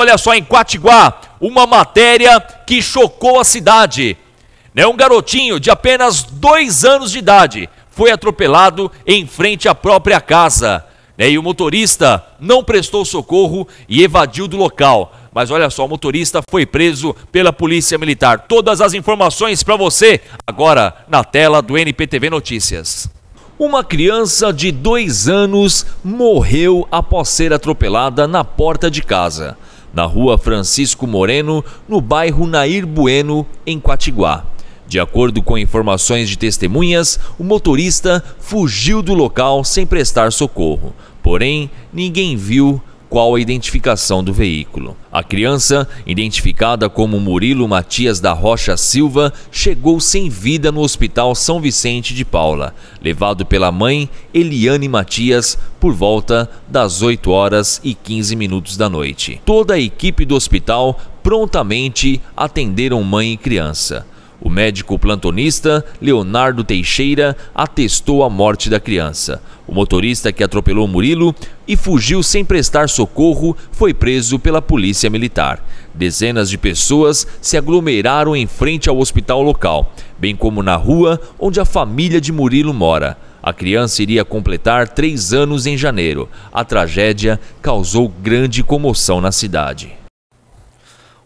olha só, em Quatiguá, uma matéria que chocou a cidade. Né, um garotinho de apenas dois anos de idade foi atropelado em frente à própria casa. Né, e o motorista não prestou socorro e evadiu do local. Mas olha só, o motorista foi preso pela Polícia Militar. Todas as informações para você agora na tela do NPTV Notícias. Uma criança de dois anos morreu após ser atropelada na porta de casa na rua Francisco Moreno, no bairro Nair Bueno, em Quatiguá. De acordo com informações de testemunhas, o motorista fugiu do local sem prestar socorro. Porém, ninguém viu qual a identificação do veículo. A criança, identificada como Murilo Matias da Rocha Silva, chegou sem vida no Hospital São Vicente de Paula, levado pela mãe Eliane Matias por volta das 8 horas e 15 minutos da noite. Toda a equipe do hospital prontamente atenderam mãe e criança. O médico plantonista, Leonardo Teixeira, atestou a morte da criança. O motorista que atropelou Murilo e fugiu sem prestar socorro foi preso pela polícia militar. Dezenas de pessoas se aglomeraram em frente ao hospital local, bem como na rua onde a família de Murilo mora. A criança iria completar três anos em janeiro. A tragédia causou grande comoção na cidade.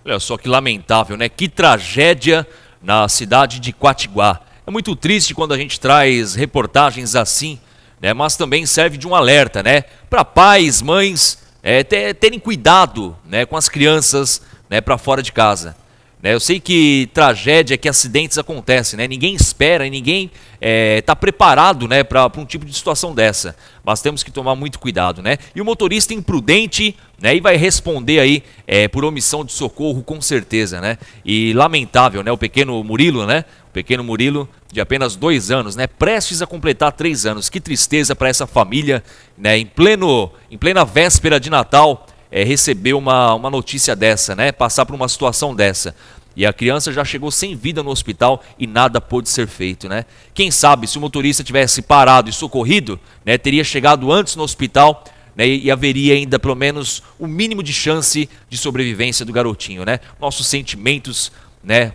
Olha só que lamentável, né? Que tragédia na cidade de Quatiguá. É muito triste quando a gente traz reportagens assim, né? mas também serve de um alerta né? para pais, mães é, terem cuidado né? com as crianças né? para fora de casa. Né? Eu sei que tragédia, que acidentes acontecem, né? ninguém espera e ninguém está é, tá preparado né, para um tipo de situação dessa. Mas temos que tomar muito cuidado. Né? E o motorista imprudente né, e vai responder aí é, por omissão de socorro, com certeza. Né? E lamentável, né? o pequeno Murilo, né? o pequeno Murilo de apenas dois anos, né? prestes a completar três anos. Que tristeza para essa família né? em, pleno, em plena véspera de Natal é, receber uma, uma notícia dessa, né? Passar por uma situação dessa. E a criança já chegou sem vida no hospital e nada pôde ser feito, né? Quem sabe se o motorista tivesse parado e socorrido, né, teria chegado antes no hospital né, e haveria ainda pelo menos o um mínimo de chance de sobrevivência do garotinho, né? Nossos sentimentos, né,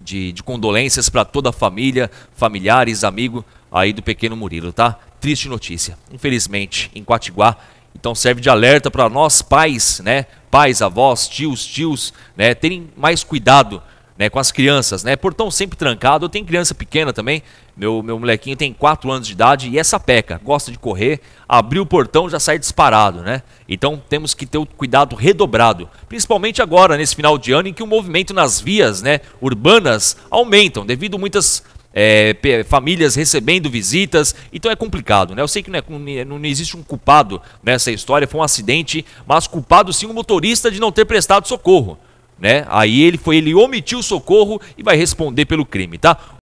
de, de condolências para toda a família, familiares, amigo aí do pequeno Murilo, tá? Triste notícia. Infelizmente, em Quatiguá então serve de alerta para nós pais, né? Pais, avós, tios, tios, né? Terem mais cuidado, né? Com as crianças, né? Portão sempre trancado. Eu tenho criança pequena também. Meu, meu molequinho tem 4 anos de idade e essa peca, gosta de correr, abriu o portão já sai disparado, né? Então temos que ter o cuidado redobrado, principalmente agora nesse final de ano em que o movimento nas vias, né, urbanas aumentam devido muitas é, famílias recebendo visitas, então é complicado, né? Eu sei que não, é, não, existe um culpado nessa história, foi um acidente, mas culpado sim o motorista de não ter prestado socorro. Né? Aí ele foi, ele omitiu socorro e vai responder pelo crime, tá?